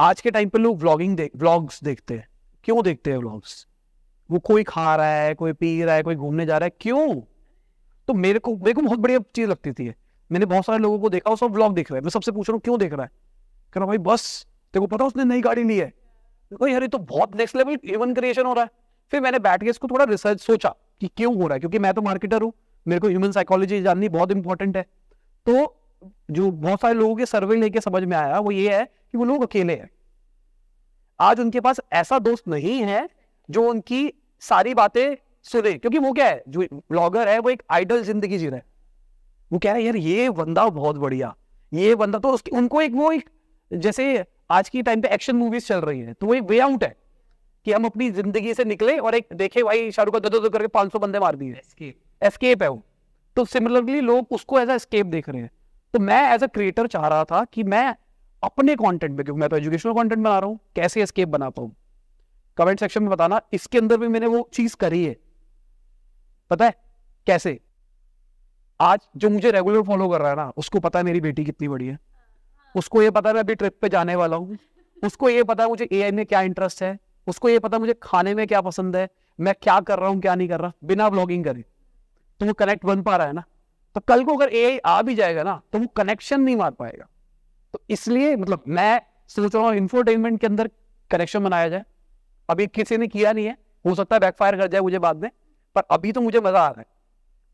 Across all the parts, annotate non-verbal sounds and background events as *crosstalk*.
आज के टाइम पे लोग व्लॉगिंग देख व्लॉग्स देखते हैं क्यों देखते हैं व्लॉग्स वो कोई खा रहा है कोई पी रहा है कोई घूमने जा रहा है क्यों तो मेरे को मेरे को बहुत बढ़िया चीज लगती थी मैंने बहुत सारे लोगों को देखा उसका व्लॉग देख रहा है मैं सबसे पूछ रहा हूँ क्यों देख रहा है कह रहा भाई बस तेरे को पता उसने नई गाड़ी ली है यार ये तो बहुत नेक्स्ट लेवल इवन क्रिएशन हो रहा है फिर मैंने बैठ के इसको थोड़ा रिसर्च सोचा कि क्यों हो रहा है क्योंकि मैं तो मार्केटर हूँ मेरे को ह्यूमन साइकोलॉजी जाननी बहुत इंपॉर्टेंट है तो जो बहुत सारे लोगों के सर्वे लेके समझ में आया वो ये है कि वो लोग अकेले हैं आज उनके पास ऐसा दोस्त नहीं है जो उनकी सारी बातें सुने क्योंकि वो क्या है जो ब्लॉगर है वो एक आइडल जिंदगी जी रहे वो कह रहे हैं यार ये बंदा बहुत बढ़िया ये बंदा तो उसकी उनको एक वो एक जैसे आज की टाइम पे एक्शन मूवीज चल रही है तो वो एक वे आउट है कि हम अपनी जिंदगी से निकले और एक देखे भाई शाहरुख का दो करके पांच सौ बंदे मार दिए एस्केप है वो तो सिमिलरली लोग उसको एज अ एस्केप देख रहे हैं तो मैं एज अ क्रिएटर चाह रहा था कि मैं अपने कंटेंट में क्योंकि मैं तो एजुकेशनल कंटेंट बना रहा हूँ कैसे स्केप बना पाऊँ कमेंट सेक्शन में बताना इसके अंदर भी मैंने वो चीज करी है पता है कैसे आज जो मुझे रेगुलर फॉलो कर रहा है ना उसको पता है मेरी बेटी कितनी बड़ी है उसको ये पता है मैं अभी ट्रिप पे जाने वाला हूँ उसको ये पता है मुझे ए में क्या इंटरेस्ट है उसको ये पता है मुझे खाने में क्या पसंद है मैं क्या कर रहा हूँ क्या नहीं कर रहा बिना ब्लॉगिंग करे तो वो कनेक्ट बन पा रहा है ना तो कल को अगर ए आ भी जाएगा ना तो वो कनेक्शन नहीं मार पाएगा तो इसलिए मतलब मैं सोच रहा हूँ इंफोटेनमेंट के अंदर कनेक्शन बनाया जाए अभी किसी ने किया नहीं है हो सकता है बैकफायर कर जाए मुझे बाद में पर अभी तो मुझे मजा आ रहा है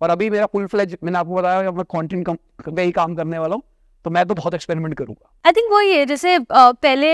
और अभी मेरा फुल फ्लेज मैंने आपको बताया मैं कंटेंट पे ही काम करने वाला हूँ तो मैं तो बहुत एक्सपेरिमेंट करूंगा आई थिंक वही है जैसे पहले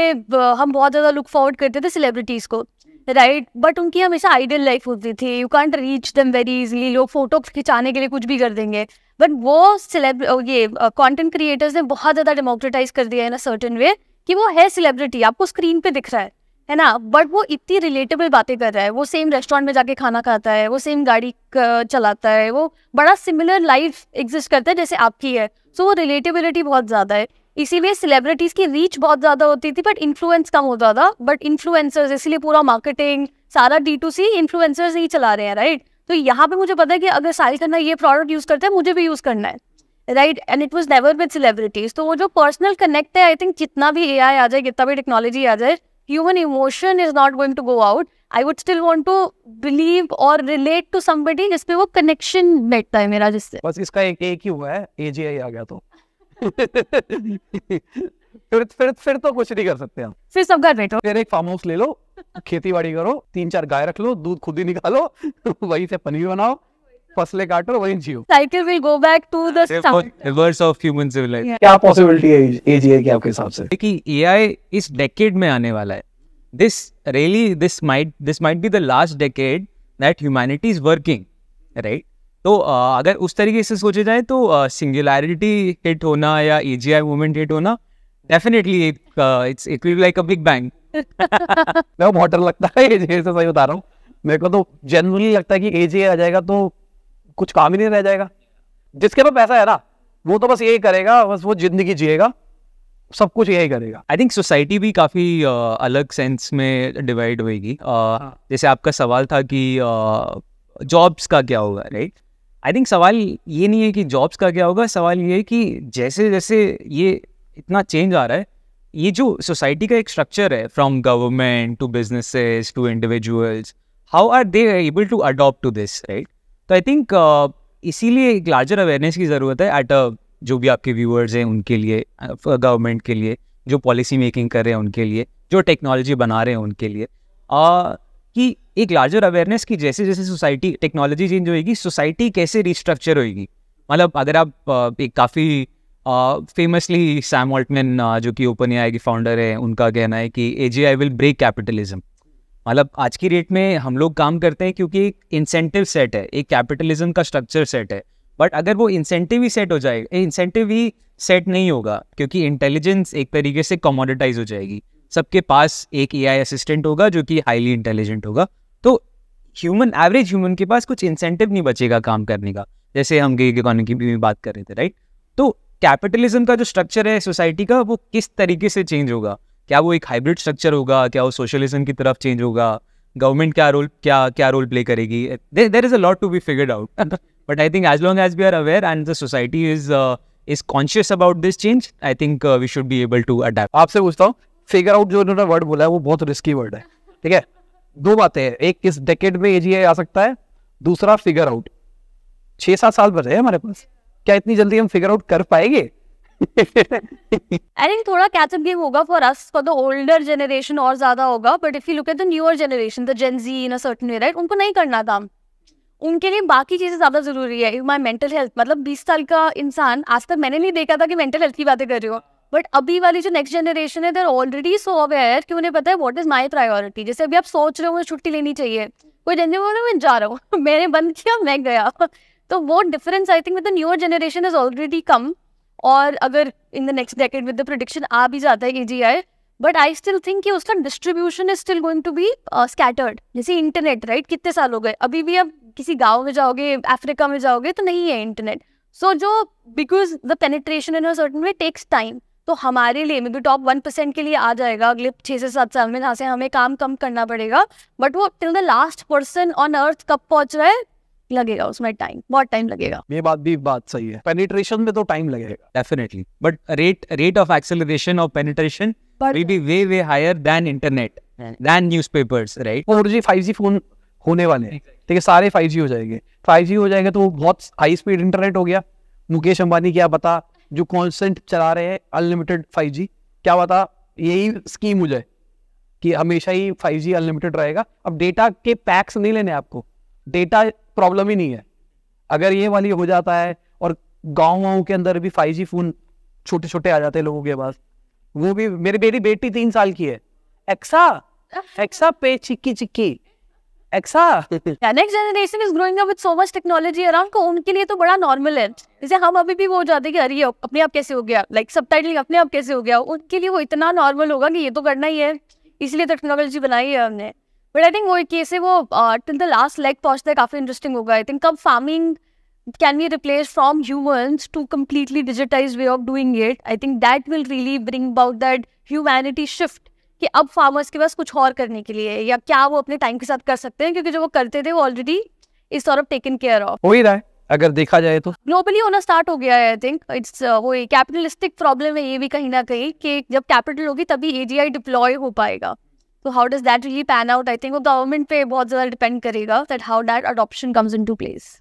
हम बहुत ज्यादा लुक फॉरवर्ड करते थे सेलिब्रिटीज को राइट right? बट उनकी हमेशा आइडियल लाइफ होती थी you can't reach them very easily लोग फोटो खिंचाने के लिए कुछ भी कर देंगे बट वो सेलेब्र ये कॉन्टेंट क्रिएटर्स ने बहुत ज़्यादा डेमोक्रेटाइज कर दिया है ना सर्टन वे कि वो है सेलिब्रिटी आपको स्क्रीन पे दिख रहा है है ना बट वो इतनी रिलेटेबल बातें कर रहा है वो सेम रेस्टोरेंट में जाके खाना खाता है वो सेम गाड़ी चलाता है वो बड़ा सिमिलर लाइफ एग्जिस्ट करता है जैसे आपकी है सो so, वो रिलेटेबिलिटी बहुत ज़्यादा है इसीलिए सेलिब्रिटीज़ की रीच बहुत ज़्यादा होती थी बट इन्फ्लुएंस कम होता था बट इन्फ्लुएंसर्स इसलिए पूरा मार्केटिंग सारा डी टू सी इन्फ्लुएंसर्स ही चला रहे हैं राइट तो यहाँ पे मुझे पता है कि अगर साहिल खन्ना ये प्रोडक्ट यूज करता है मुझे भी यूज करना है right and it was never with celebrities तो वो जो पर्सनल कनेक्ट है आई थिंक जितना भी ए आ जाए जितना भी टेक्नोलॉजी आ जाए human emotion is not going to go out I would still want to believe और रिलेट टू समबडी जिसपे वो कनेक्शन बैठता है मेरा जिससे बस इसका एक एक ही हुआ है एजीआई आ गया तो *laughs* फिर फिर फिर तो कुछ नहीं कर सकते हम फिर सब घर बैठो फिर एक फार्म हाउस ले लो खेती बाड़ी करो तीन चार गाय रख लो दूध खुद ही निकालो वहीं से पनीर बनाओ फसलें काटो वहीं जियो cycle will go back to the rivers of human civilization क्या पॉसिबिलिटी है एजीए के आपके हिसाब से कि एआई इस डेकेड में आने वाला है this really this might this might be the last decade that humanity is working right तो uh, अगर उस तरीके से सोचे जाए तो सिंगुलैरिटी uh, हिट होना या एजीआई मूवमेंट हिट होना definitely it's it will like a big bang *laughs* मैं वाटर लगता है एजे से सही बता रहा हूँ मेरे को तो जनरली लगता है कि एजे आ जाएगा तो कुछ काम ही नहीं रह जाएगा जिसके पास पैसा है ना वो तो बस यही करेगा बस वो जिंदगी जिएगा सब कुछ यही करेगा आई थिंक सोसाइटी भी काफी uh, अलग सेंस में डिवाइड होगी uh, हाँ. जैसे आपका सवाल था कि जॉब्स uh, का क्या होगा राइट आई थिंक सवाल ये नहीं है कि जॉब्स का क्या होगा सवाल ये है कि जैसे जैसे ये इतना चेंज आ रहा है ये जो सोसाइटी का एक स्ट्रक्चर है from government to businesses to individuals how are they able to adopt to this right तो आई थिंक uh, इसीलिए एक लार्जर अवेयरनेस की ज़रूरत है एट अ जो भी आपके व्यूअर्स हैं उनके लिए गवर्नमेंट uh, के लिए जो पॉलिसी मेकिंग कर रहे हैं उनके लिए जो टेक्नोलॉजी बना रहे हैं उनके लिए आ, कि एक लार्जर अवेयरनेस की जैसे जैसे सोसाइटी टेक्नोलॉजी चेंज होएगी सोसाइटी कैसे रिस्ट्रक्चर होएगी मतलब अगर आप uh, एक काफ़ी फेमसली सैम ऑल्टमैन जो कि ओपन ए आई की फाउंडर है उनका कहना है कि A G I will break capitalism मतलब आज की डेट में हम लोग काम करते हैं क्योंकि एक इंसेंटिव सेट है एक कैपिटलिज्म का स्ट्रक्चर सेट है बट अगर वो इंसेंटिव ही सेट हो जाएगा इंसेंटिव ही सेट नहीं होगा क्योंकि इंटेलिजेंस एक तरीके से कॉमोडिटाइज हो जाएगी सबके पास एक ए आई असिस्टेंट होगा जो कि हाईली इंटेलिजेंट होगा तो ह्यूमन एवरेज ह्यूमन के पास कुछ इंसेंटिव नहीं बचेगा काम करने का जैसे हम गे इकोनॉमी की बात कर रहे थे राइट तो कैपिटलिज्म का जो स्ट्रक्चर है सोसाइटी का वो किस तरीके से चेंज होगा क्या वो एक हाइब्रिड स्ट्रक्चर होगा क्या वो सोशलिज्म की तरफ चेंज होगा गवर्नमेंट क्या रोल क्या क्या रोल प्ले करेगी there is a lot to be figured out but I think as long as we are aware and the society is is conscious about this change I think we should be able to adapt आपसे पूछता हूँ figure out जो उन्होंने word बोला है वो बहुत risky word है ठीक है दो बातें हैं एक इस डेकेट में एजीआई आ सकता है दूसरा फिगर आउट छह सात साल बचे हैं हमारे पास क्या इतनी जल्दी हम फिगर आउट कर पाएंगे आई थिंक थोड़ा कैचअप गेम होगा for us for the older generation और ज्यादा होगा but if you look at the newer generation the gen Z in a certain way right उनको नहीं करना काम उनके लिए बाकी चीज़ें ज़्यादा ज़रूरी है माय मेंटल हेल्थ मतलब 20 साल का इंसान आज तक मैंने नहीं देखा था कि मेंटल हेल्थ की बातें कर रही हो बट अभी वाली जो नेक्स्ट जनरेशन है देर ऑलरेडी सो अवेयर कि उन्हें पता है वॉट इज माई प्रायोरिटी जैसे अभी आप सोच रहे हो मुझे छुट्टी लेनी चाहिए कोई जन मैं जा रहा हूँ *laughs* मैंने बंद किया मैं गया तो वो difference I think with the newer generation is already कम और अगर in the next decade with the production आ भी जाता है ए बट आई स्टिल थिंक कि उसका distribution is still going to be scattered जैसे इंटरनेट राइट right? कितने साल हो गए अभी भी अब किसी गांव में जाओगे अफ्रीका में जाओगे तो नहीं है इंटरनेट सो so, जो because the penetration in certain way takes time तो हमारे लिए maybe top one percent के लिए आ जाएगा अगले छः से सात साल में जहाँ से हमें काम कम करना पड़ेगा बट वो till the last person on earth कब पहुँच रहा है लगेगा उसमें टाइम बहुत टाइम लगेगा ये बात भी बात सही है पेनिट्रेशन में तो टाइम लगेगा definitely but rate rate of acceleration of penetration will be way way higher than internet than newspapers right four G five G phone होने वाले हैं ठीक है सारे फाइव जी हो जाएंगे फाइव जी हो जाएगा तो बहुत हाई स्पीड इंटरनेट हो गया मुकेश अंबानी क्या बता जो कॉन्सेंट चला रहे हैं अनलिमिटेड फाइव जी क्या बता यही स्कीम हो जाए कि हमेशा ही फाइव जी अनलिमिटेड रहेगा अब डेटा के पैक्स नहीं लेने आपको डेटा प्रॉब्लम ही नहीं है अगर ये वाली हो जाता है और गाँव वाँव के अंदर भी फाइव जी फोन छोटे छोटे आ जाते हैं लोगों के पास वो भी मेरी बेटी बेटी तीन साल की है एक्सा एक्सा पे चिक्की चिक्की next generation is growing up with so much technology around उनके लिए तो बड़ा नॉर्मल है जैसे हम अभी भी वो जाते हैं कि अरे अपने आप कैसे हो गया लाइक सब अपने आप कैसे हो गया उनके लिए वो इतना नॉर्मल होगा कि ये तो करना ही है इसलिए टेक्नोलॉजी बनाई है हमने बट आई थिंक वो कैसे वो टिल द लास्ट लेग पहुंचता है काफ़ी इंटरेस्टिंग होगा आई थिंक कब farming can be replace from humans to completely digitize way of doing it I think that will really bring about that humanity shift कि अब फार्मर्स के पास कुछ और करने के लिए या क्या वो अपने टाइम के साथ कर सकते हैं क्योंकि जो वो करते थे वो ऑलरेडी इस sort of taken care of हो ही रहा है अगर देखा जाए तो ग्लोबली होना स्टार्ट हो गया है आई थिंक इट्स वो कैपिटलिस्टिक प्रॉब्लम है ये भी कहीं ना कहीं कि जब कैपिटल होगी तभी एजीआई डिप्लॉय हो पाएगा तो how does that really pan out I think वो गवर्नमेंट पे बहुत ज़्यादा डिपेंड करेगा that how that adoption comes into place